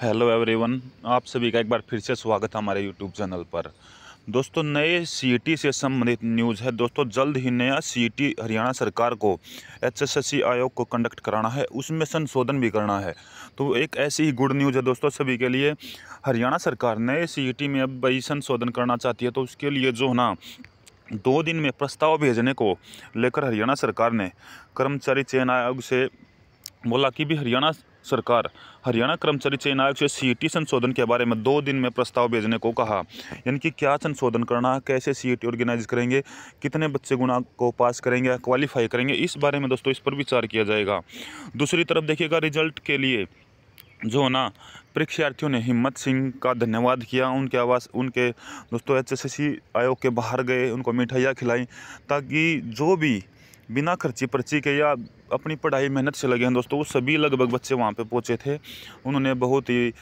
hello everyone आप सभी का एक बार फिर से स्वागत है हमारे यूट्यूब चैनल पर दोस्तों नए सीटी से संबंधित न्यूज़ है दोस्तों जल्द ही नया सीटी हरियाणा सरकार को एचएसएससी आयोग को कंडक्ट कराना है उसमें संशोधन भी करना है तो एक ऐसी ही गुड न्यूज़ है दोस्तों सभी के लिए हरियाणा सरकार नए सीटी में अब भाई संशोधन करना चाहती है तो उसके लिए जो ना दो दिन में प्रस्ताव भेजने को लेकर हरियाणा सरकार ने कर्मचारी चयन आयोग से बोला कि भी हरियाणा सरकार हरियाणा कर्मचारी चयन आयोग से सीईटी e संशोधन के बारे में दो दिन में प्रस्ताव भेजने को कहा यानी कि क्या संशोधन करना है कैसे सीईटी ऑर्गेनाइज e करेंगे कितने बच्चे गुणा को पास करेंगे क्वालिफाई करेंगे इस बारे में दोस्तों इस पर विचार किया जाएगा दूसरी तरफ देखिएगा रिजल्ट के लिए जो ना परीक्षार्थियों ने हिम्मत सिंह का धन्यवाद किया उनके आवास उनके दोस्तों एचएससी आयोग के बाहर गए उनको मिठाइयाँ खिलाई ताकि जो भी बिना खर्ची पर्ची के या अपनी पढ़ाई मेहनत से लगे हैं दोस्तों वो सभी लगभग बच्चे वहाँ पे पहुँचे थे उन्होंने बहुत ही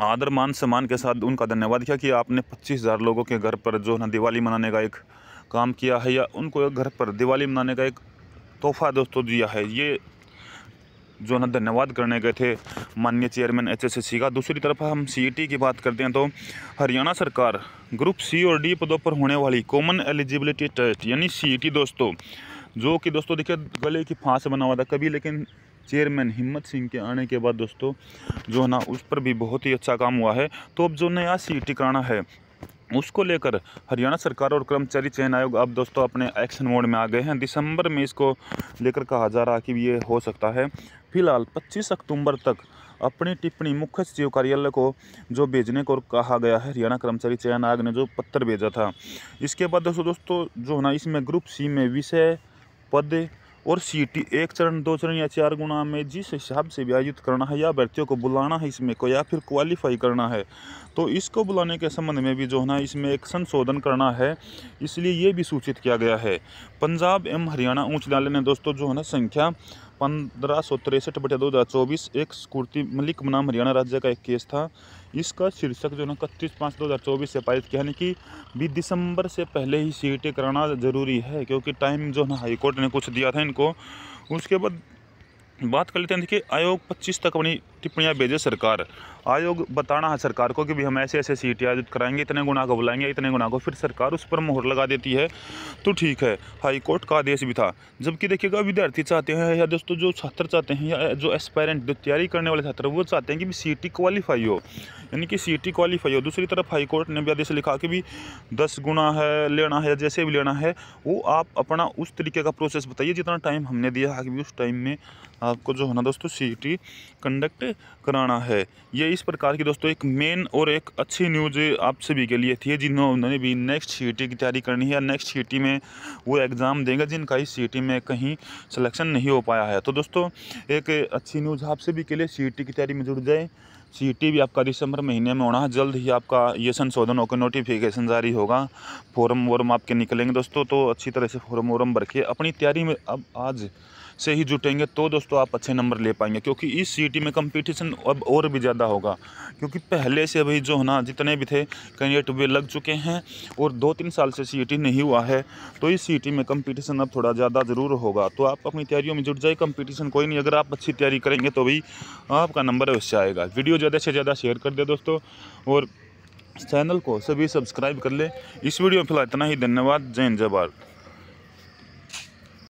आदर मान सम्मान के साथ उनका धन्यवाद किया कि आपने पच्चीस हज़ार लोगों के घर पर जो है दिवाली मनाने का एक काम किया है या उनको एक घर पर दिवाली मनाने का एक तोहफ़ा दोस्तों दिया है ये जो है धन्यवाद करने गए थे माननीय चेयरमैन एच का दूसरी तरफ हम सी e की बात करते हैं तो हरियाणा सरकार ग्रुप सी और डी पदों पर होने वाली कॉमन एलिजिबिलिटी टेस्ट यानी सी e दोस्तों जो कि दोस्तों देखिए गले की फांस बना हुआ था कभी लेकिन चेयरमैन हिम्मत सिंह के आने के बाद दोस्तों जो है ना उस पर भी बहुत ही अच्छा काम हुआ है तो अब जो नया सी टिकाना है उसको लेकर हरियाणा सरकार और कर्मचारी चयन आयोग अब दोस्तों अपने एक्शन मोड में आ गए हैं दिसंबर में इसको लेकर कहा जा रहा कि ये हो सकता है फिलहाल 25 अक्टूबर तक अपनी टिप्पणी मुख्य सचिव कार्यालय को जो भेजने को कहा गया है हरियाणा कर्मचारी चयन आयोग ने जो पत्र भेजा था इसके बाद दोस्तों दोस्तों जो है ना इसमें ग्रुप सी में विषय पद और सीटी एक चरण दो चरण या चार गुणा में जिस हिसाब से भी आयोजित करना है या अभ्यर्थियों को बुलाना है इसमें को या फिर क्वालिफाई करना है तो इसको बुलाने के संबंध में भी जो है ना इसमें एक संशोधन करना है इसलिए ये भी सूचित किया गया है पंजाब एवं हरियाणा उच्च न्यायालय ने दोस्तों जो है ना संख्या पंद्रह सौ तिरसठ बटे दो हज़ार चौबीस एक स्कूर्ति मलिक नाम हरियाणा राज्य का एक केस था इसका शीर्षक जो है इकतीस पाँच दो हज़ार चौबीस से पारित किया यानी कि बी दिसंबर से पहले ही सीटें कराना ज़रूरी है क्योंकि टाइम जो है हाईकोर्ट ने कुछ दिया था इनको उसके बाद बात कर लेते हैं देखिए आयोग पच्चीस तक अपनी टिप्पणियाँ भेजे सरकार आयोग बताना है सरकार को कि भी हम ऐसे ऐसे सीटें आयोजित कराएंगे इतने गुना को बुलाएंगे इतने गुना को फिर सरकार उस पर मोहर लगा देती है तो ठीक है हाई कोर्ट का आदेश भी था जबकि देखिएगा विद्यार्थी चाहते हैं या दोस्तों जो छात्र चाहते हैं या जो एस्पायरेंट जो तैयारी करने वाले छात्र वो चाहते हैं कि भी सी टी क्वालिफाई हो यानी कि सी टी क्वालिफाई हो दूसरी तरफ हाई कोर्ट ने भी आदेश लिखा कि भी दस गुना है लेना है जैसे भी लेना है वो आप अपना उस तरीके का प्रोसेस बताइए जितना टाइम हमने दिया है कि उस टाइम में आपको जो है ना दोस्तों सी टी कंडक्ट कराना है ये इस प्रकार की दोस्तों एक मेन और एक अच्छी न्यूज आप सभी के लिए थी जिन्होंने भी नेक्स्ट सी की तैयारी करनी है या नेक्स्ट सी में वो एग्ज़ाम देंगे जिनका इस सी में कहीं सिलेक्शन नहीं हो पाया है तो दोस्तों एक अच्छी न्यूज़ आप सभी के लिए सी की तैयारी में जुड़ जाए सी भी आपका दिसंबर महीने में होना है जल्द ही आपका ये संशोधन होकर नोटिफिकेशन जारी होगा फॉर्म वॉर्म आपके निकलेंगे दोस्तों तो अच्छी तरह से फॉर्म वॉर्म भर के अपनी तैयारी में अब आज से ही जुटेंगे तो दोस्तों आप अच्छे नंबर ले पाएंगे क्योंकि इस सीटी में कंपटीशन अब और भी ज़्यादा होगा क्योंकि पहले से अभी जो है ना जितने भी थे कैंडिडेट वे लग चुके हैं और दो तीन साल से सी नहीं हुआ है तो इस सी में कम्पिटिशन अब थोड़ा ज़्यादा ज़रूर होगा तो आप अपनी तैयारियों में जुट जाए कम्पिटिशन कोई नहीं अगर आप अच्छी तैयारी करेंगे तो भी आपका नंबर अवश्य आएगा वीडियो ज़्यादा से ज़्यादा शेयर कर दे दोस्तों और चैनल को सभी सब्सक्राइब कर ले इस वीडियो में फिलहाल इतना ही धन्यवाद जय हिंद